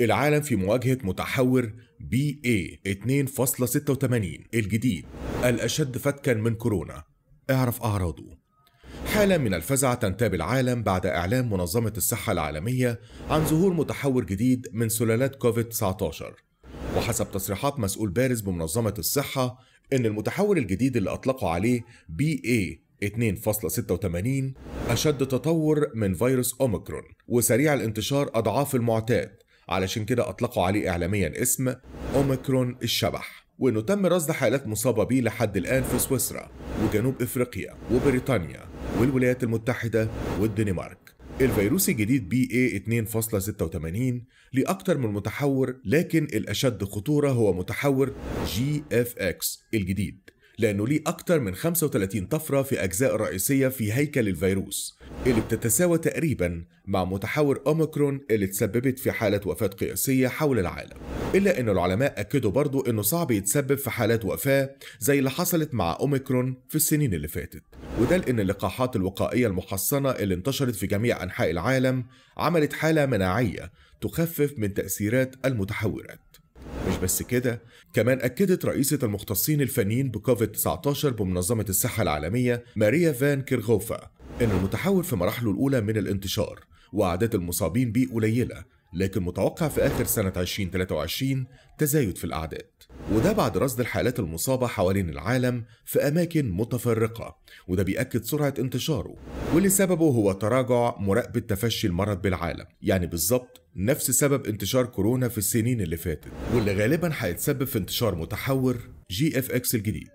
العالم في مواجهة متحور بي اي 2.86 الجديد الأشد فتكا من كورونا اعرف أعراضه حالة من الفزع تنتاب العالم بعد إعلان منظمة الصحة العالمية عن ظهور متحور جديد من سلالات كوفيد-19 وحسب تصريحات مسؤول بارز بمنظمة الصحة إن المتحور الجديد اللي أطلقوا عليه بي اي 2.86 أشد تطور من فيروس أوميكرون وسريع الانتشار أضعاف المعتاد علشان كده أطلقوا عليه إعلاميا اسم أوميكرون الشبح وإنه تم رصد حالات مصابة به لحد الآن في سويسرا وجنوب إفريقيا وبريطانيا والولايات المتحدة والدنمارك الفيروس الجديد بي اي 2.86 لأكثر من متحور لكن الأشد خطورة هو متحور جي اف اكس الجديد لأنه ليه أكثر من 35 طفرة في أجزاء رئيسية في هيكل الفيروس اللي بتتساوى تقريبا مع متحور أوميكرون اللي تسببت في حالة وفاة قياسية حول العالم إلا أن العلماء أكدوا برضو أنه صعب يتسبب في حالات وفاة زي اللي حصلت مع أوميكرون في السنين اللي فاتت وده لأن اللقاحات الوقائية المحصنة اللي انتشرت في جميع أنحاء العالم عملت حالة مناعية تخفف من تأثيرات المتحورات مش بس كده كمان أكدت رئيسة المختصين الفنيين بكوفيد 19 بمنظمة الصحة العالمية ماريا فان كيرغوفا إن المتحول في مراحله الأولى من الانتشار وأعداد المصابين بيه قليلة لكن متوقع في آخر سنة 2023 تزايد في الأعداد وده بعد رصد الحالات المصابة حوالين العالم في أماكن متفرقة وده بيأكد سرعة انتشاره واللي سببه هو تراجع مراقبة تفشي المرض بالعالم يعني بالظبط نفس سبب انتشار كورونا في السنين اللي فاتت واللي غالبا هيتسبب في انتشار متحور جي اف اكس الجديد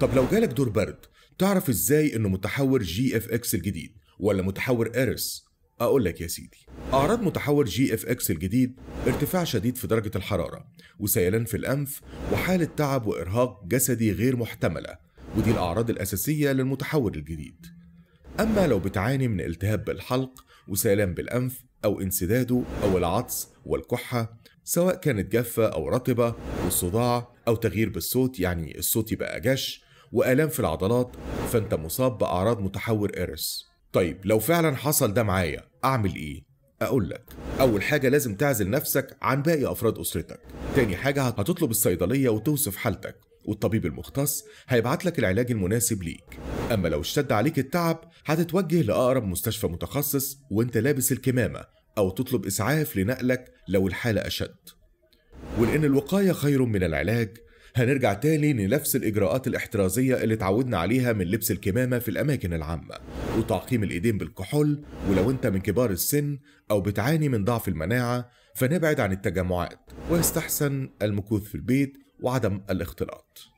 طب لو جالك دور برد تعرف ازاي انه متحور جي اف اكس الجديد ولا متحور ارس أقول لك يا سيدي أعراض متحول جي اف اكس الجديد ارتفاع شديد في درجة الحرارة وسيلان في الأنف وحالة تعب وإرهاق جسدي غير محتملة ودي الأعراض الأساسية للمتحول الجديد أما لو بتعاني من التهاب بالحلق وسيلان بالأنف أو انسداده أو العطس والكحة سواء كانت جافة أو رطبة والصداع أو تغيير بالصوت يعني الصوت يبقى جش وآلام في العضلات فأنت مصاب بأعراض متحور إيرس طيب لو فعلا حصل ده معايا اعمل ايه اقول لك اول حاجه لازم تعزل نفسك عن باقي افراد اسرتك تاني حاجه هتطلب الصيدليه وتوصف حالتك والطبيب المختص هيبعت لك العلاج المناسب ليك اما لو اشتد عليك التعب هتتوجه لاقرب مستشفى متخصص وانت لابس الكمامه او تطلب اسعاف لنقلك لو الحاله اشد ولان الوقايه خير من العلاج هنرجع تاني لنفس الإجراءات الاحترازية اللي اتعودنا عليها من لبس الكمامة في الأماكن العامة وتعقيم الإيدين بالكحول ولو أنت من كبار السن أو بتعاني من ضعف المناعة فنبعد عن التجمعات ويستحسن المكوث في البيت وعدم الاختلاط.